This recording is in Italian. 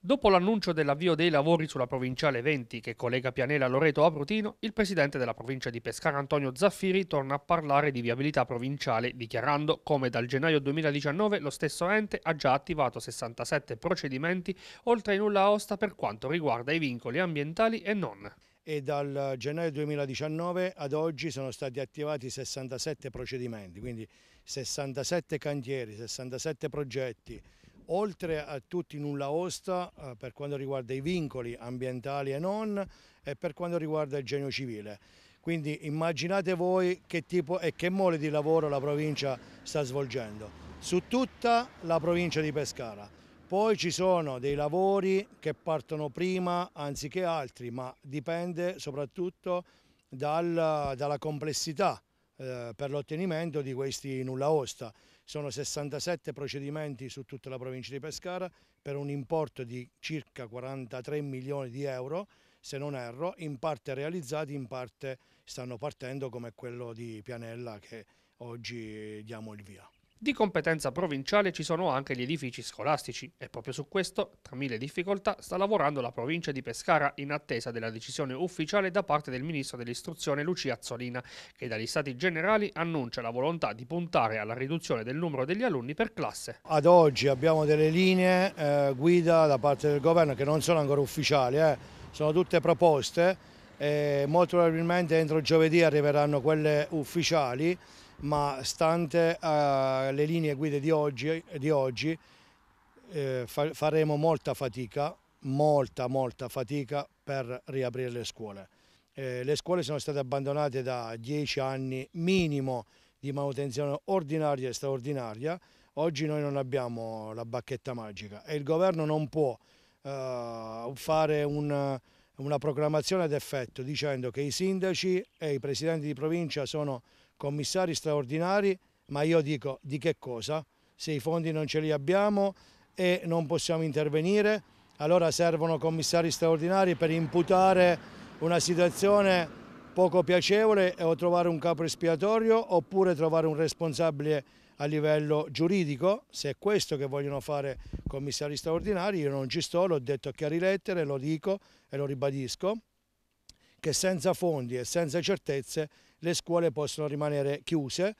Dopo l'annuncio dell'avvio dei lavori sulla provinciale 20 che collega Pianela a Loreto a Brutino, il presidente della provincia di Pescara Antonio Zaffiri torna a parlare di viabilità provinciale dichiarando come dal gennaio 2019 lo stesso ente ha già attivato 67 procedimenti oltre ai nulla osta per quanto riguarda i vincoli ambientali e non e dal gennaio 2019 ad oggi sono stati attivati 67 procedimenti, quindi 67 cantieri, 67 progetti, oltre a tutti nulla osta eh, per quanto riguarda i vincoli ambientali e non e per quanto riguarda il genio civile. Quindi immaginate voi che tipo e che mole di lavoro la provincia sta svolgendo su tutta la provincia di Pescara. Poi ci sono dei lavori che partono prima anziché altri, ma dipende soprattutto dal, dalla complessità eh, per l'ottenimento di questi nulla osta. Sono 67 procedimenti su tutta la provincia di Pescara per un importo di circa 43 milioni di euro, se non erro, in parte realizzati, in parte stanno partendo come quello di Pianella che oggi diamo il via. Di competenza provinciale ci sono anche gli edifici scolastici e proprio su questo, tra mille difficoltà, sta lavorando la provincia di Pescara in attesa della decisione ufficiale da parte del ministro dell'istruzione Lucia Azzolina, che dagli stati generali annuncia la volontà di puntare alla riduzione del numero degli alunni per classe. Ad oggi abbiamo delle linee eh, guida da parte del governo che non sono ancora ufficiali, eh. sono tutte proposte e molto probabilmente entro giovedì arriveranno quelle ufficiali, ma stante uh, le linee guida di oggi, di oggi eh, fa faremo molta fatica, molta molta fatica per riaprire le scuole. Eh, le scuole sono state abbandonate da dieci anni minimo di manutenzione ordinaria e straordinaria, oggi noi non abbiamo la bacchetta magica e il governo non può uh, fare un una proclamazione ad effetto dicendo che i sindaci e i presidenti di provincia sono commissari straordinari, ma io dico di che cosa? Se i fondi non ce li abbiamo e non possiamo intervenire, allora servono commissari straordinari per imputare una situazione poco piacevole o trovare un capo espiatorio oppure trovare un responsabile a livello giuridico, se è questo che vogliono fare commissari straordinari, io non ci sto, l'ho detto a chiari lettere, lo dico e lo ribadisco, che senza fondi e senza certezze le scuole possono rimanere chiuse